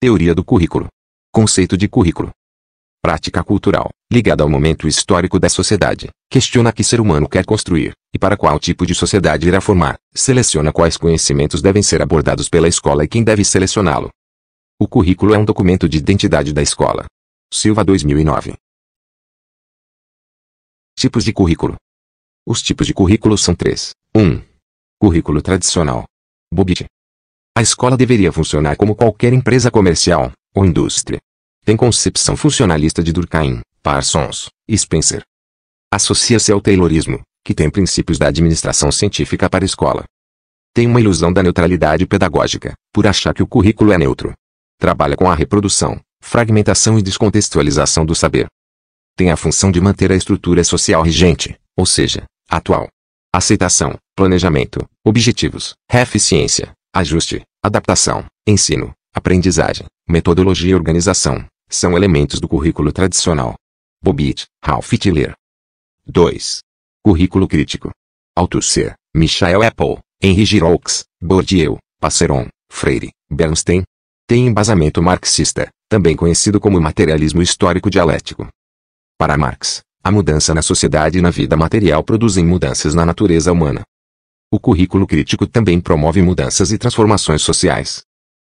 Teoria do currículo. Conceito de currículo. Prática cultural, ligada ao momento histórico da sociedade, questiona que ser humano quer construir, e para qual tipo de sociedade irá formar, seleciona quais conhecimentos devem ser abordados pela escola e quem deve selecioná-lo. O currículo é um documento de identidade da escola. Silva 2009. Tipos de currículo. Os tipos de currículo são três. 1. Um, currículo tradicional. Bobit, a escola deveria funcionar como qualquer empresa comercial, ou indústria. Tem concepção funcionalista de Durkheim, Parsons, Spencer. Associa-se ao Taylorismo, que tem princípios da administração científica para a escola. Tem uma ilusão da neutralidade pedagógica, por achar que o currículo é neutro. Trabalha com a reprodução, fragmentação e descontextualização do saber. Tem a função de manter a estrutura social regente, ou seja, atual. Aceitação, planejamento, objetivos, eficiência, ajuste, Adaptação, ensino, aprendizagem, metodologia e organização são elementos do currículo tradicional. Bobit, Ralph Tiller. 2. Currículo crítico. Althusser, Michael Apple, Henri Giroux, Bourdieu, Passeron, Freire, Bernstein. Tem embasamento marxista, também conhecido como materialismo histórico dialético. Para Marx, a mudança na sociedade e na vida material produzem mudanças na natureza humana, o currículo crítico também promove mudanças e transformações sociais.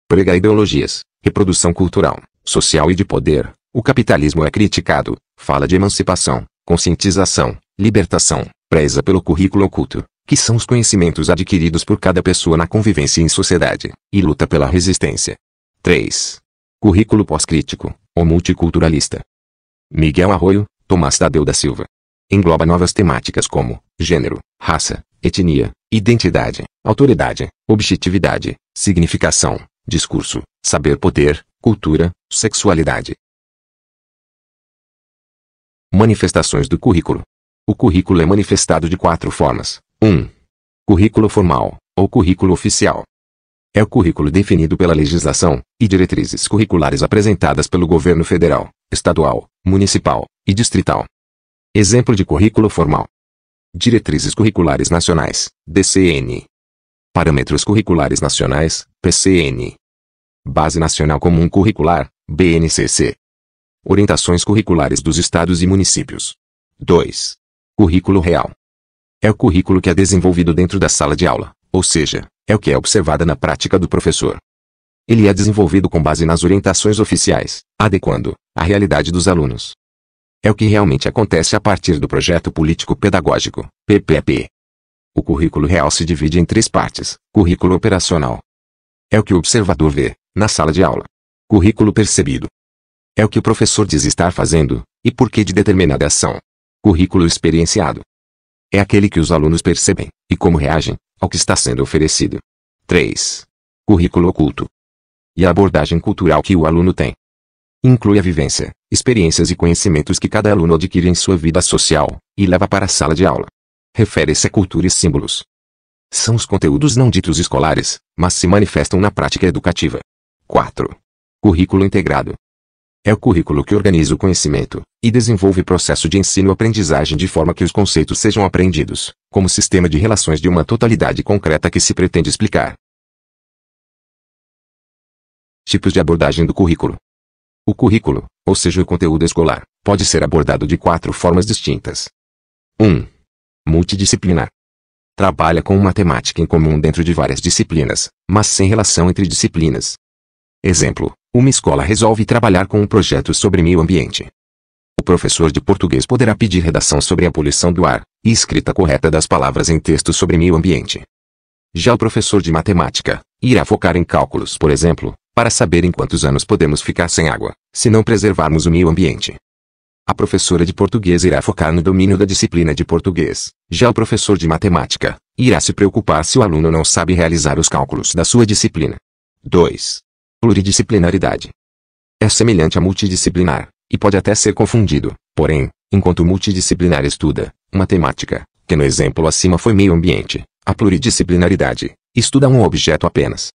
Prega ideologias, reprodução cultural, social e de poder. O capitalismo é criticado, fala de emancipação, conscientização, libertação, preza pelo currículo oculto, que são os conhecimentos adquiridos por cada pessoa na convivência em sociedade, e luta pela resistência. 3. Currículo pós-crítico, ou multiculturalista. Miguel Arroio, Tomás Tadeu da Silva. Engloba novas temáticas como gênero, raça, etnia, Identidade, autoridade, objetividade, significação, discurso, saber-poder, cultura, sexualidade. Manifestações do currículo. O currículo é manifestado de quatro formas. 1. Um, currículo formal, ou currículo oficial. É o currículo definido pela legislação e diretrizes curriculares apresentadas pelo governo federal, estadual, municipal e distrital. Exemplo de currículo formal: Diretrizes Curriculares Nacionais, DCN. Parâmetros Curriculares Nacionais, PCN. Base Nacional Comum Curricular, BNCC. Orientações curriculares dos estados e municípios. 2. Currículo real. É o currículo que é desenvolvido dentro da sala de aula, ou seja, é o que é observada na prática do professor. Ele é desenvolvido com base nas orientações oficiais, adequando a realidade dos alunos é o que realmente acontece a partir do projeto político-pedagógico, PPP. O currículo real se divide em três partes: currículo operacional. É o que o observador vê, na sala de aula. Currículo percebido. É o que o professor diz estar fazendo, e por que de determinada ação. Currículo experienciado. É aquele que os alunos percebem, e como reagem, ao que está sendo oferecido. 3. Currículo oculto. E a abordagem cultural que o aluno tem. Inclui a vivência, experiências e conhecimentos que cada aluno adquire em sua vida social e leva para a sala de aula. Refere-se a cultura e símbolos. São os conteúdos não ditos escolares, mas se manifestam na prática educativa. 4. Currículo integrado. É o currículo que organiza o conhecimento e desenvolve o processo de ensino-aprendizagem de forma que os conceitos sejam aprendidos, como sistema de relações de uma totalidade concreta que se pretende explicar. Tipos de abordagem do currículo. O currículo, ou seja, o conteúdo escolar, pode ser abordado de quatro formas distintas. 1. Multidisciplinar. Trabalha com uma temática em comum dentro de várias disciplinas, mas sem relação entre disciplinas. Exemplo: uma escola resolve trabalhar com um projeto sobre meio ambiente. O professor de português poderá pedir redação sobre a poluição do ar e escrita correta das palavras em texto sobre meio ambiente. Já o professor de matemática irá focar em cálculos, por exemplo, para saber em quantos anos podemos ficar sem água, se não preservarmos o meio ambiente. A professora de português irá focar no domínio da disciplina de português. Já o professor de matemática irá se preocupar se o aluno não sabe realizar os cálculos da sua disciplina. 2. Pluridisciplinaridade. É semelhante a multidisciplinar, e pode até ser confundido, porém, enquanto o multidisciplinar estuda uma temática, que no exemplo acima foi meio ambiente, a pluridisciplinaridade estuda um objeto apenas.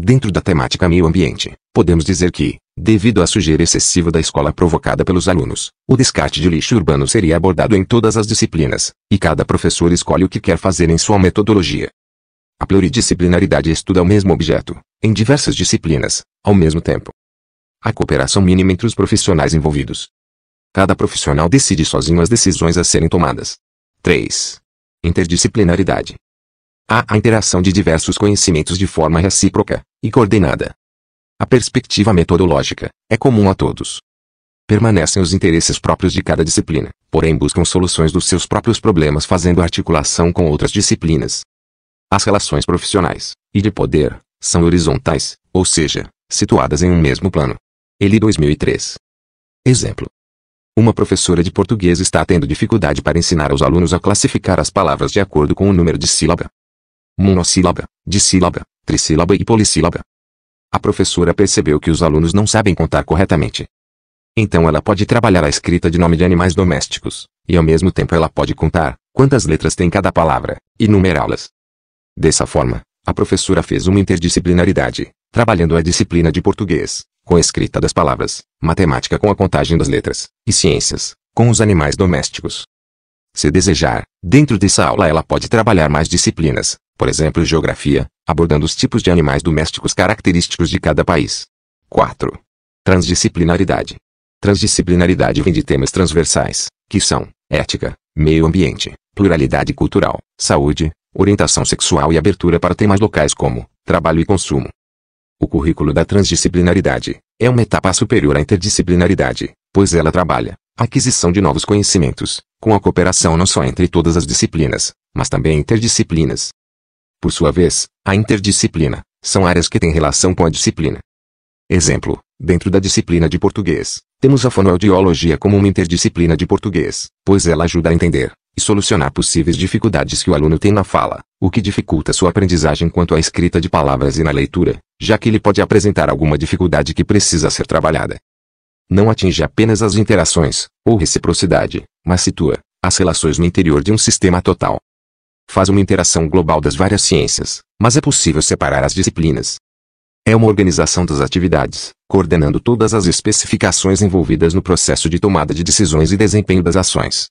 Dentro da temática meio ambiente, podemos dizer que, devido à sujeira excessiva da escola provocada pelos alunos, o descarte de lixo urbano seria abordado em todas as disciplinas, e cada professor escolhe o que quer fazer em sua metodologia. A pluridisciplinaridade estuda o mesmo objeto, em diversas disciplinas, ao mesmo tempo. A cooperação mínima entre os profissionais envolvidos. Cada profissional decide sozinho as decisões a serem tomadas. 3. Interdisciplinaridade. Há a interação de diversos conhecimentos de forma recíproca e coordenada. A perspectiva metodológica é comum a todos. Permanecem os interesses próprios de cada disciplina, porém buscam soluções dos seus próprios problemas fazendo articulação com outras disciplinas. As relações profissionais e de poder são horizontais, ou seja, situadas em um mesmo plano. Ele 2003. Exemplo. Uma professora de português está tendo dificuldade para ensinar aos alunos a classificar as palavras de acordo com o número de sílaba monossílaba, dissílaba, trissílaba e polissílaba. A professora percebeu que os alunos não sabem contar corretamente. Então ela pode trabalhar a escrita de nome de animais domésticos, e ao mesmo tempo ela pode contar quantas letras tem cada palavra e numerá-las. Dessa forma, a professora fez uma interdisciplinaridade, trabalhando a disciplina de português, com a escrita das palavras, matemática com a contagem das letras, e ciências, com os animais domésticos. Se desejar, dentro dessa aula ela pode trabalhar mais disciplinas, por exemplo geografia, abordando os tipos de animais domésticos característicos de cada país. 4. Transdisciplinaridade. Transdisciplinaridade vem de temas transversais, que são ética, meio ambiente, pluralidade cultural, saúde, orientação sexual e abertura para temas locais como trabalho e consumo. O currículo da transdisciplinaridade é uma etapa superior à interdisciplinaridade, pois ela trabalha a aquisição de novos conhecimentos, com a cooperação não só entre todas as disciplinas, mas também interdisciplinas, por sua vez, a interdisciplina são áreas que têm relação com a disciplina. Exemplo: dentro da disciplina de português, temos a fonoaudiologia como uma interdisciplina de português, pois ela ajuda a entender e solucionar possíveis dificuldades que o aluno tem na fala, o que dificulta sua aprendizagem quanto à escrita de palavras e na leitura, já que ele pode apresentar alguma dificuldade que precisa ser trabalhada. Não atinge apenas as interações, ou reciprocidade, mas situa as relações no interior de um sistema total, faz uma interação global das várias ciências, mas é possível separar as disciplinas. É uma organização das atividades, coordenando todas as especificações envolvidas no processo de tomada de decisões e desempenho das ações.